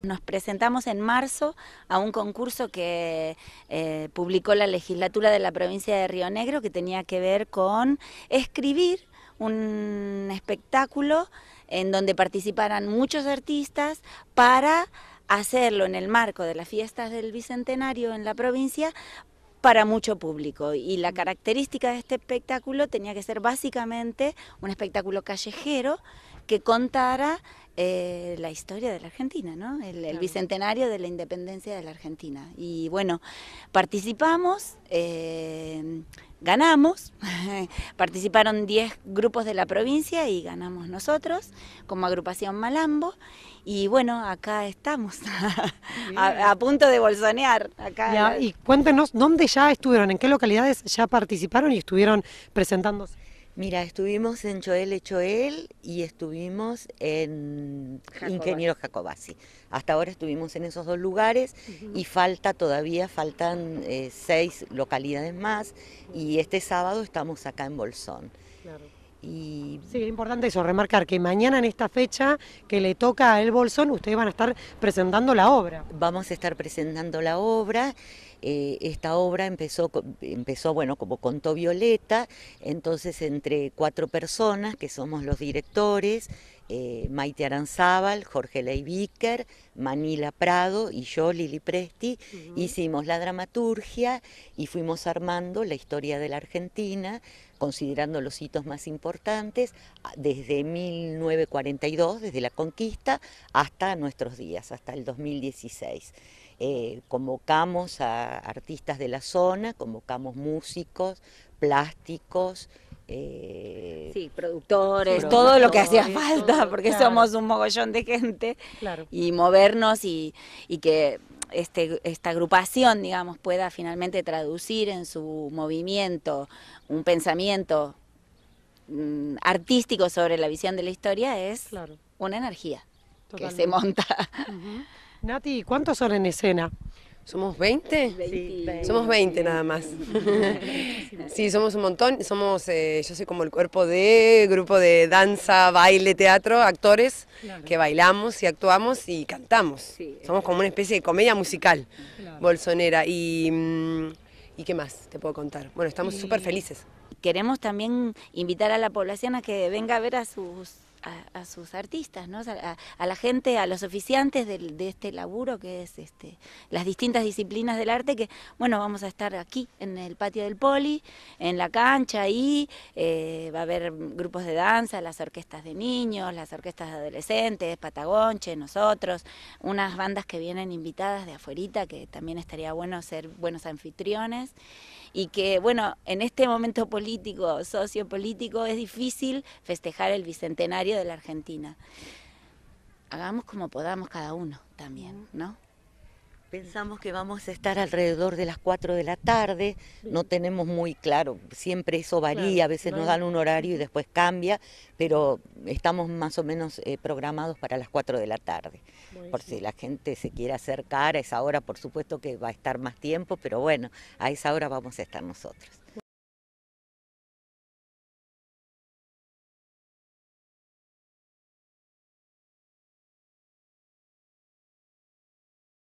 Nos presentamos en marzo a un concurso que eh, publicó la legislatura de la provincia de Río Negro que tenía que ver con escribir un espectáculo en donde participaran muchos artistas para hacerlo en el marco de las fiestas del Bicentenario en la provincia para mucho público y la característica de este espectáculo tenía que ser básicamente un espectáculo callejero que contara eh, la historia de la Argentina, ¿no? El, bicentenario de la independencia de la Argentina. Y bueno, participamos, eh, ganamos, participaron 10 grupos de la provincia y ganamos nosotros como agrupación Malambo. Y bueno, acá estamos, a, punto de bolsonear. Acá. y cuéntenos, ¿dónde ya estuvieron? ¿En qué localidades ya participaron y estuvieron presentándose? Mira, estuvimos en Choel Echoel y estuvimos en Ingeniero Jacobasi. Hasta ahora estuvimos en esos dos lugares y falta todavía, faltan eh, seis localidades más y este sábado estamos acá en Bolsón. Y... Sí, es importante eso, remarcar que mañana en esta fecha que le toca a El Bolsón, ustedes van a estar presentando la obra. Vamos a estar presentando la obra. Eh, esta obra empezó, empezó, bueno, como contó Violeta, entonces entre cuatro personas, que somos los directores, eh, Maite Aranzábal, Jorge Leibiker, Manila Prado y yo, Lili Presti, hicimos la dramaturgia y fuimos armando la historia de la Argentina, considerando los hitos más importantes, ah, desde 1942, desde la conquista, hasta nuestros días, hasta el 2016. Eh, convocamos a artistas de la zona, convocamos músicos, plásticos, eh, sí, productores, todo lo que hacía falta, porque somos un mogollón de gente, y movernos y, que este, esta agrupación, digamos, pueda finalmente traducir en su movimiento un pensamiento mm, artístico sobre la visión de la historia es una energía que se monta. Nati, ¿cuántos son en escena? ¿Somos 20? Somos 20 nada más. sí, somos un montón. Somos, eh, yo soy como el cuerpo de grupo de danza, baile, teatro, actores que bailamos y actuamos y cantamos. somos como una especie de comedia musical bolsonera. Y, mm, ¿Y qué más te puedo contar? Bueno, estamos súper felices. Queremos también invitar a la población a que venga a ver a sus a, sus artistas, ¿no? A, la gente, a los oficiantes de, este laburo que es este, las distintas disciplinas del arte, que bueno, vamos a estar aquí en el patio del poli, en la cancha, ahí eh, va a haber grupos de danza, las orquestas de niños, las orquestas de adolescentes, Patagonche, nosotros, unas bandas que vienen invitadas de afuerita, que también estaría bueno ser buenos anfitriones y que, bueno, en este momento político, sociopolítico, es difícil festejar el bicentenario de la Argentina. Hagamos como podamos cada uno también, ¿no? Pensamos que vamos a estar alrededor de las 4 de la tarde, no tenemos muy claro, siempre eso varía, a veces nos dan un horario y después cambia, pero estamos más o menos eh, programados para las 4 de la tarde. Por si la gente se quiere acercar a esa hora, por supuesto que va a estar más tiempo, pero bueno, a esa hora vamos a estar nosotros.